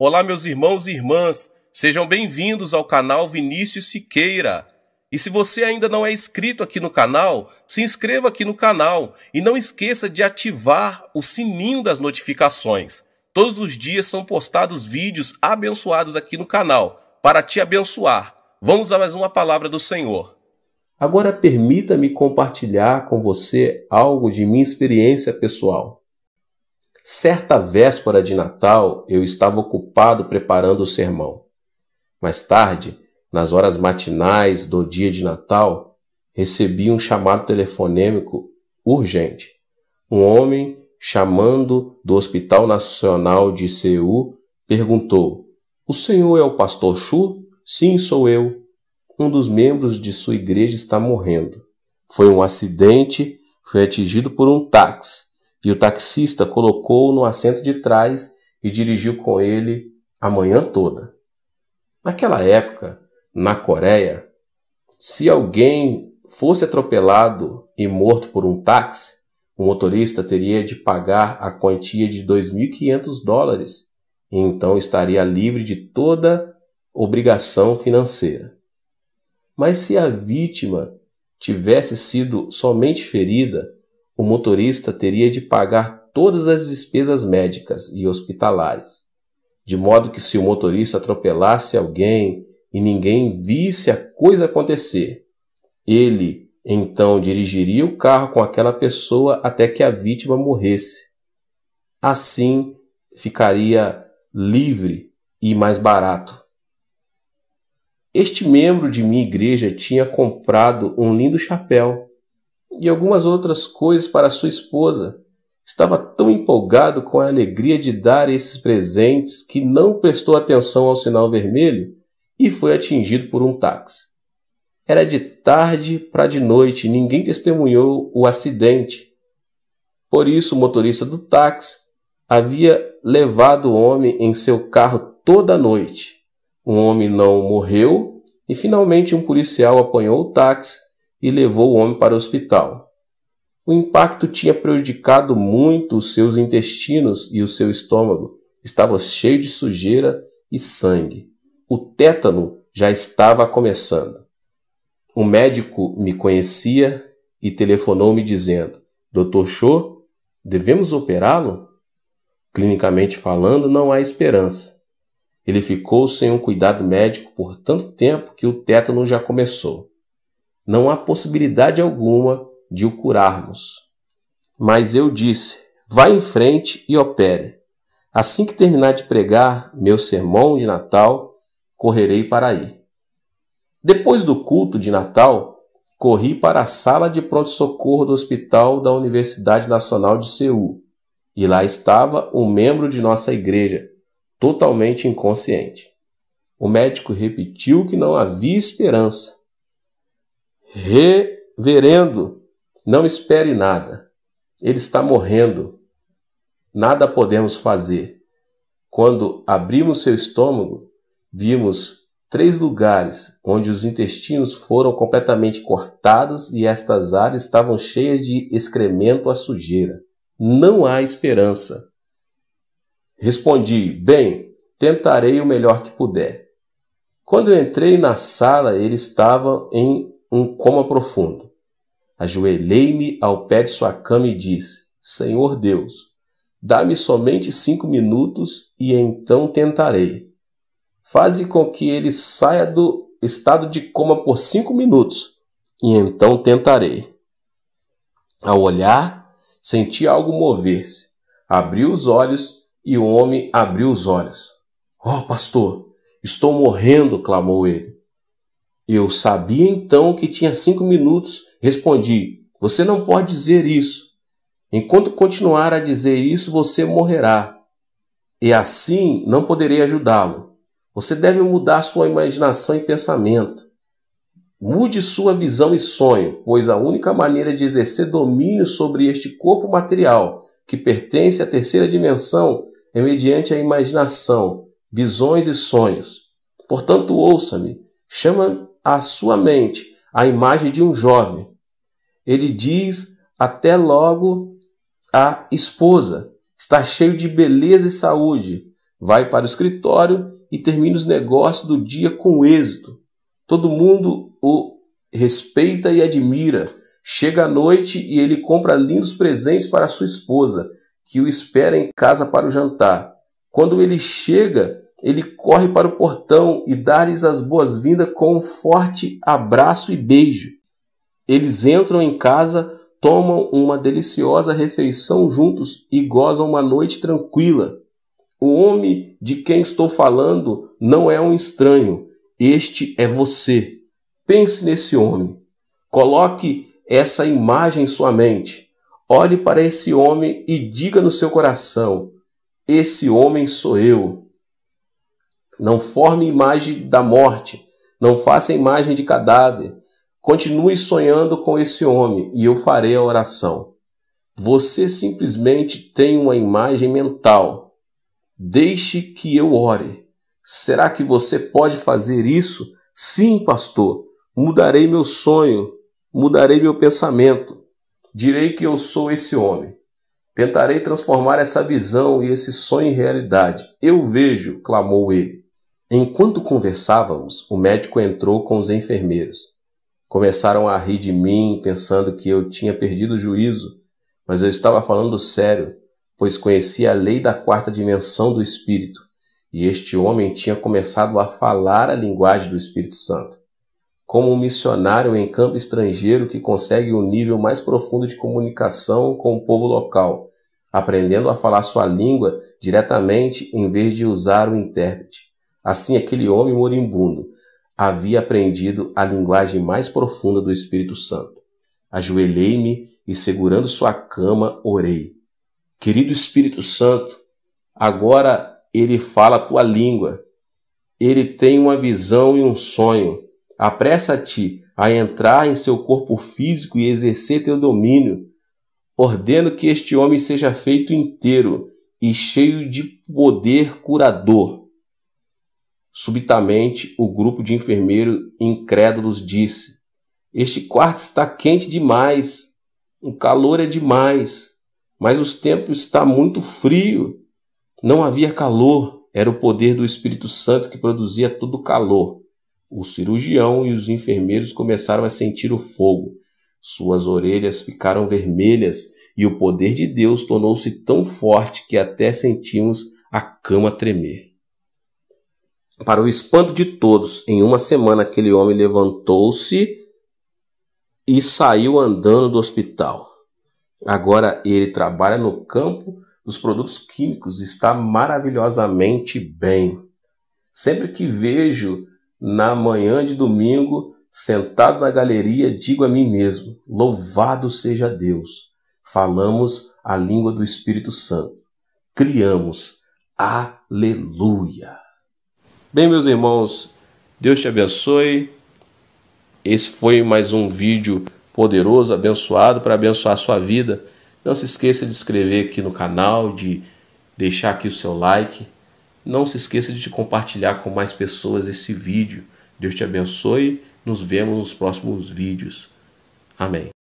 Olá, meus irmãos e irmãs, sejam bem-vindos ao canal Vinícius Siqueira. E se você ainda não é inscrito aqui no canal, se inscreva aqui no canal e não esqueça de ativar o sininho das notificações. Todos os dias são postados vídeos abençoados aqui no canal para te abençoar. Vamos a mais uma palavra do Senhor. Agora permita-me compartilhar com você algo de minha experiência pessoal. Certa véspera de Natal, eu estava ocupado preparando o sermão. Mais tarde, nas horas matinais do dia de Natal, recebi um chamado telefonêmico urgente. Um homem chamando do Hospital Nacional de Seul perguntou: O senhor é o pastor Chu? Sim, sou eu. Um dos membros de sua igreja está morrendo. Foi um acidente, foi atingido por um táxi e o taxista colocou-o no assento de trás e dirigiu com ele a manhã toda. Naquela época, na Coreia, se alguém fosse atropelado e morto por um táxi, o motorista teria de pagar a quantia de 2.500 dólares e então estaria livre de toda obrigação financeira. Mas se a vítima tivesse sido somente ferida, o motorista teria de pagar todas as despesas médicas e hospitalares, de modo que se o motorista atropelasse alguém e ninguém visse a coisa acontecer, ele então dirigiria o carro com aquela pessoa até que a vítima morresse. Assim ficaria livre e mais barato. Este membro de minha igreja tinha comprado um lindo chapéu e algumas outras coisas para sua esposa. Estava tão empolgado com a alegria de dar esses presentes que não prestou atenção ao sinal vermelho e foi atingido por um táxi. Era de tarde para de noite, ninguém testemunhou o acidente. Por isso, o motorista do táxi havia levado o homem em seu carro toda a noite. O homem não morreu e finalmente um policial apanhou o táxi e levou o homem para o hospital. O impacto tinha prejudicado muito os seus intestinos e o seu estômago. Estava cheio de sujeira e sangue. O tétano já estava começando. O médico me conhecia e telefonou-me dizendo: Dr. Cho, devemos operá-lo? Clinicamente falando, não há esperança. Ele ficou sem um cuidado médico por tanto tempo que o tétano já começou não há possibilidade alguma de o curarmos. Mas eu disse: vá em frente e opere. Assim que terminar de pregar meu sermão de Natal, correrei para aí. Depois do culto de Natal, corri para a sala de pronto-socorro do hospital da Universidade Nacional de Seul. E lá estava um membro de nossa igreja, totalmente inconsciente. O médico repetiu que não havia esperança, reverendo, não espere nada. Ele está morrendo. Nada podemos fazer. Quando abrimos seu estômago, vimos três lugares onde os intestinos foram completamente cortados e estas áreas estavam cheias de excremento à sujeira. Não há esperança. Respondi: Bem, tentarei o melhor que puder. Quando entrei na sala, ele estava em um coma profundo. Ajoelhei-me ao pé de sua cama e disse: Senhor Deus, dá-me somente cinco minutos e então tentarei. Faze com que ele saia do estado de coma por cinco minutos e então tentarei. Ao olhar, senti algo mover-se. Abri os olhos e o homem abriu os olhos. Oh, pastor, estou morrendo! clamou ele. Eu sabia então que tinha cinco minutos. Respondi: Você não pode dizer isso. Enquanto continuar a dizer isso, você morrerá. E assim não poderei ajudá-lo. Você deve mudar sua imaginação e pensamento. Mude sua visão e sonho, pois a única maneira de exercer domínio sobre este corpo material, que pertence à terceira dimensão, é mediante a imaginação, visões e sonhos. Portanto, ouça-me, chama à sua mente a imagem de um jovem. Ele diz até logo à esposa: está cheio de beleza e saúde, vai para o escritório e termina os negócios do dia com êxito. Todo mundo o respeita e admira. Chega à noite e ele compra lindos presentes para sua esposa, que o espera em casa para o jantar. Quando ele chega, ele corre para o portão e dá-lhes as boas-vindas com um forte abraço e beijo. Eles entram em casa, tomam uma deliciosa refeição juntos e gozam uma noite tranquila. O homem de quem estou falando não é um estranho, este é você. Pense nesse homem. Coloque essa imagem em sua mente. Olhe para esse homem e diga no seu coração: Esse homem sou eu. Não forme imagem da morte, não faça imagem de cadáver. Continue sonhando com esse homem e eu farei a oração. Você simplesmente tem uma imagem mental. Deixe que eu ore. Será que você pode fazer isso? Sim, pastor. Mudarei meu sonho, mudarei meu pensamento. Direi que eu sou esse homem. Tentarei transformar essa visão e esse sonho em realidade. Eu vejo, clamou ele. Enquanto conversávamos, o médico entrou com os enfermeiros. Começaram a rir de mim, pensando que eu tinha perdido o juízo, mas eu estava falando sério, pois conhecia a lei da quarta dimensão do espírito, e este homem tinha começado a falar a linguagem do Espírito Santo, como um missionário em campo estrangeiro que consegue um nível mais profundo de comunicação com o povo local, aprendendo a falar sua língua diretamente em vez de usar o intérprete. Assim, aquele homem moribundo havia aprendido a linguagem mais profunda do Espírito Santo. Ajoelhei-me e, segurando sua cama, orei. Querido Espírito Santo, agora ele fala a tua língua. Ele tem uma visão e um sonho. Apressa-te a entrar em seu corpo físico e exercer teu domínio. Ordeno que este homem seja feito inteiro e cheio de poder curador Subitamente, o grupo de enfermeiros incrédulos disse: Este quarto está quente demais, o calor é demais, mas o tempo está muito frio. Não havia calor, era o poder do Espírito Santo que produzia todo o calor. O cirurgião e os enfermeiros começaram a sentir o fogo. Suas orelhas ficaram vermelhas e o poder de Deus tornou-se tão forte que até sentimos a cama tremer. Para o espanto de todos, em uma semana aquele homem levantou-se e saiu andando do hospital. Agora ele trabalha no campo dos produtos químicos, e está maravilhosamente bem. Sempre que vejo na manhã de domingo, sentado na galeria, digo a mim mesmo: Louvado seja Deus! Falamos a língua do Espírito Santo. Criamos. Aleluia! Bem, meus irmãos, Deus te abençoe. Esse foi mais um vídeo poderoso, abençoado, para abençoar a sua vida. Não se esqueça de inscrever aqui no canal, de deixar aqui o seu like. Não se esqueça de compartilhar com mais pessoas esse vídeo. Deus te abençoe. Nos vemos nos próximos vídeos. Amém.